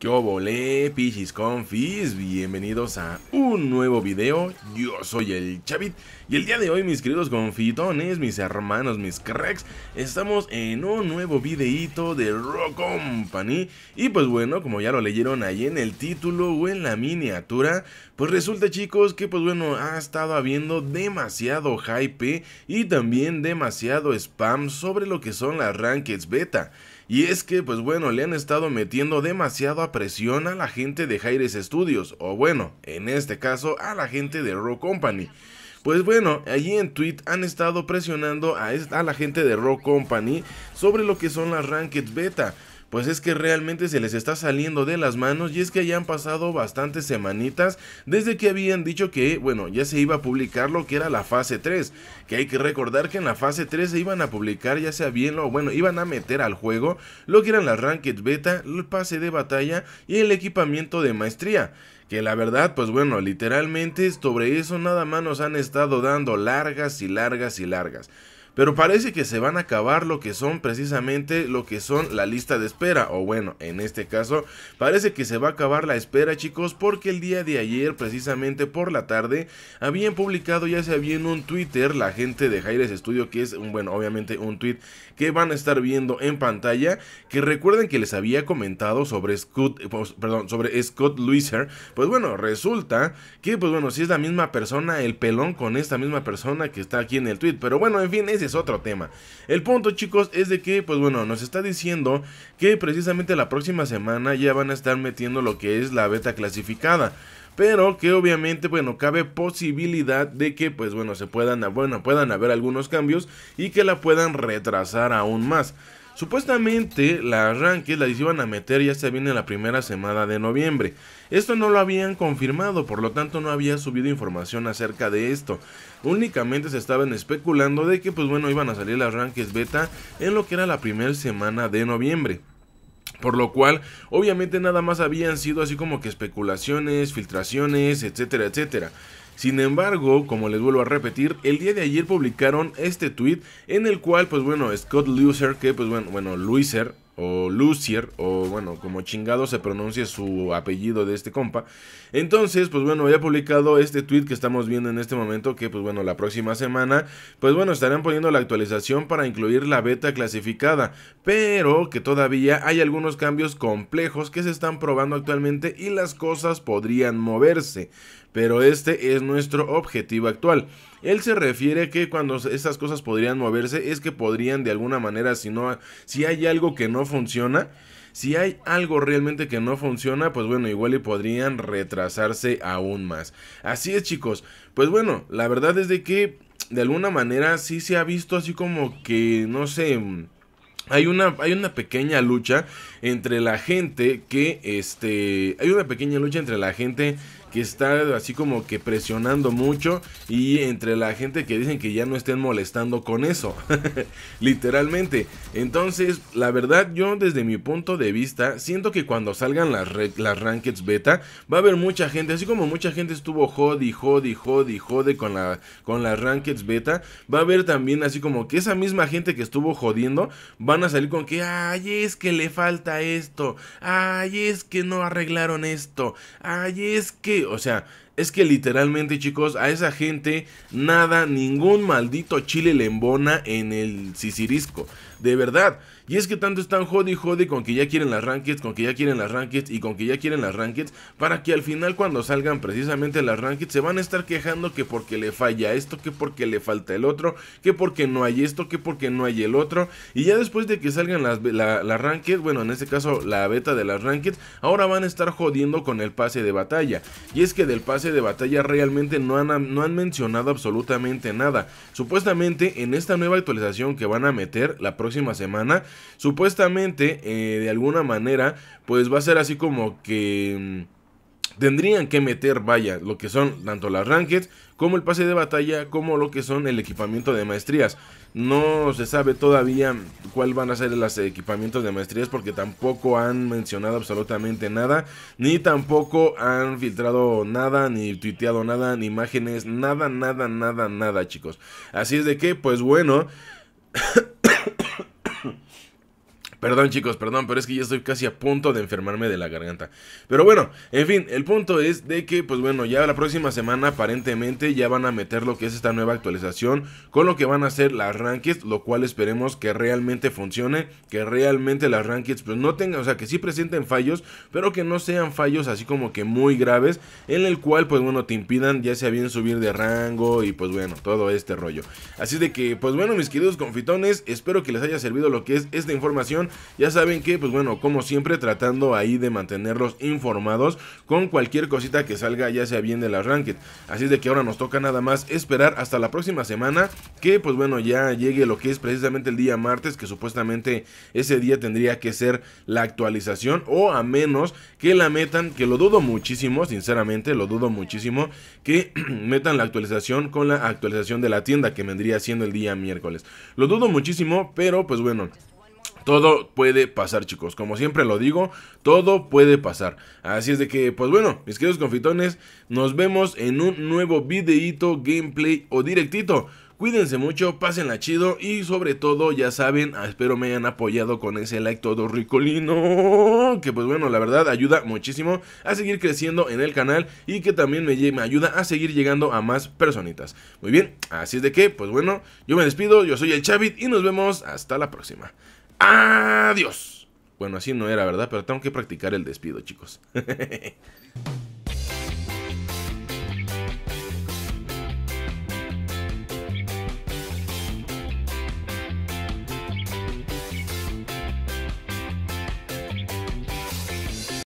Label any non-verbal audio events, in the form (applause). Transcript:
¿Qué volé, pichis confis? Bienvenidos a un nuevo video, yo soy el Chavit Y el día de hoy mis queridos confitones, mis hermanos, mis cracks Estamos en un nuevo videíto de Rock Company Y pues bueno, como ya lo leyeron ahí en el título o en la miniatura Pues resulta chicos que pues bueno, ha estado habiendo demasiado hype Y también demasiado spam sobre lo que son las Rankeds Beta y es que, pues bueno, le han estado metiendo demasiada presión a la gente de Jaires Studios, o bueno, en este caso a la gente de Raw Company. Pues bueno, allí en Twitter han estado presionando a, a la gente de Raw Company sobre lo que son las Ranked Beta pues es que realmente se les está saliendo de las manos y es que ya han pasado bastantes semanitas desde que habían dicho que, bueno, ya se iba a publicar lo que era la fase 3, que hay que recordar que en la fase 3 se iban a publicar ya sea bien lo, bueno, iban a meter al juego lo que eran las ranked beta, el pase de batalla y el equipamiento de maestría que la verdad, pues bueno, literalmente sobre eso nada más nos han estado dando largas y largas y largas. Pero parece que se van a acabar lo que son precisamente lo que son la lista de espera. O bueno, en este caso, parece que se va a acabar la espera, chicos, porque el día de ayer, precisamente por la tarde, habían publicado, ya se había en un Twitter, la gente de Jaires Studio, que es, un bueno, obviamente un tweet que van a estar viendo en pantalla. Que recuerden que les había comentado sobre Scott, pues, perdón, sobre Scott Luiser. Pues bueno, resulta que, pues bueno, si es la misma persona, el pelón con esta misma persona que está aquí en el tweet. Pero bueno, en fin, ese es otro tema. El punto, chicos, es de que, pues bueno, nos está diciendo que precisamente la próxima semana ya van a estar metiendo lo que es la beta clasificada pero que obviamente, bueno, cabe posibilidad de que, pues bueno, se puedan, bueno, puedan haber algunos cambios y que la puedan retrasar aún más. Supuestamente la arranques las iban a meter ya se viene la primera semana de noviembre. Esto no lo habían confirmado, por lo tanto no había subido información acerca de esto. Únicamente se estaban especulando de que pues bueno iban a salir las arranques beta en lo que era la primera semana de noviembre. Por lo cual, obviamente nada más habían sido así como que especulaciones, filtraciones, etcétera, etcétera. Sin embargo, como les vuelvo a repetir, el día de ayer publicaron este tweet en el cual, pues bueno, Scott Luiser, que pues bueno, bueno, Luiser, o Lucier, o bueno, como chingado se pronuncia su apellido de este compa. Entonces, pues bueno, había publicado este tweet que estamos viendo en este momento, que pues bueno, la próxima semana, pues bueno, estarán poniendo la actualización para incluir la beta clasificada, pero que todavía hay algunos cambios complejos que se están probando actualmente y las cosas podrían moverse, pero este es nuestro objetivo actual. Él se refiere que cuando estas cosas podrían moverse es que podrían de alguna manera, si, no, si hay algo que no funciona, si hay algo realmente que no funciona, pues bueno, igual y podrían retrasarse aún más. Así es chicos, pues bueno, la verdad es de que de alguna manera sí se ha visto así como que, no sé, hay una, hay una pequeña lucha entre la gente que, este, hay una pequeña lucha entre la gente que está así como que presionando mucho y entre la gente que dicen que ya no estén molestando con eso, (laughs) literalmente. Entonces, la verdad yo desde mi punto de vista siento que cuando salgan las, las rankings beta va a haber mucha gente, así como mucha gente estuvo jodi, jodi, jodi, jode con la con las rankings beta, va a haber también así como que esa misma gente que estuvo jodiendo van a salir con que ay, es que le falta esto, ay, es que no arreglaron esto, ay, es que o sea, es que literalmente, chicos, a esa gente nada, ningún maldito chile le embona en el sisirisco. De verdad. Y es que tanto están jodi jodi con que ya quieren las rankings, con que ya quieren las rankings y con que ya quieren las rankings. Para que al final cuando salgan precisamente las rankings se van a estar quejando que porque le falla esto, que porque le falta el otro, que porque no hay esto, que porque no hay el otro. Y ya después de que salgan las la, bueno, en este caso la beta de las rankings, ahora van a estar jodiendo con el pase de batalla. Y es que del pase de batalla realmente no han, no han mencionado absolutamente nada. Supuestamente en esta nueva actualización que van a meter la próxima semana, supuestamente eh, de alguna manera pues va a ser así como que... Mm, tendrían que meter, vaya, lo que son tanto las rankings como el pase de batalla, como lo que son el equipamiento de maestrías. No se sabe todavía cuál van a ser los equipamientos de maestrías porque tampoco han mencionado absolutamente nada, ni tampoco han filtrado nada, ni tuiteado nada, ni imágenes, nada, nada, nada, nada, chicos. Así es de que, pues bueno... (coughs) (coughs) Perdón chicos, perdón, pero es que ya estoy casi a punto de enfermarme de la garganta. Pero bueno, en fin, el punto es de que, pues bueno, ya la próxima semana aparentemente ya van a meter lo que es esta nueva actualización con lo que van a hacer las rankings, lo cual esperemos que realmente funcione, que realmente las rankings pues no tengan, o sea, que sí presenten fallos, pero que no sean fallos así como que muy graves, en el cual pues bueno, te impidan ya sea bien subir de rango y pues bueno, todo este rollo. Así de que, pues bueno, mis queridos confitones, espero que les haya servido lo que es esta información. Ya saben que, pues bueno, como siempre, tratando ahí de mantenerlos informados con cualquier cosita que salga, ya sea bien de la Ranked. Así es de que ahora nos toca nada más esperar hasta la próxima semana, que pues bueno, ya llegue lo que es precisamente el día martes, que supuestamente ese día tendría que ser la actualización, o a menos que la metan, que lo dudo muchísimo, sinceramente, lo dudo muchísimo, que (clears throat) metan la actualización con la actualización de la tienda que vendría siendo el día miércoles. Lo dudo muchísimo, pero pues bueno. Todo puede pasar, chicos. Como siempre lo digo, todo puede pasar. Así es de que, pues bueno, mis queridos confitones, nos vemos en un nuevo videito, gameplay o directito. Cuídense mucho, pásenla chido y sobre todo, ya saben, espero me hayan apoyado con ese like todo ricolino, (laughs) que pues bueno, la verdad ayuda muchísimo a seguir creciendo en el canal y que también me, me ayuda a seguir llegando a más personitas. Muy bien, así es de que, pues bueno, yo me despido, yo soy el Chavit y nos vemos hasta la próxima. Adiós. Bueno, así no era, ¿verdad? Pero tengo que practicar el despido, chicos. (laughs)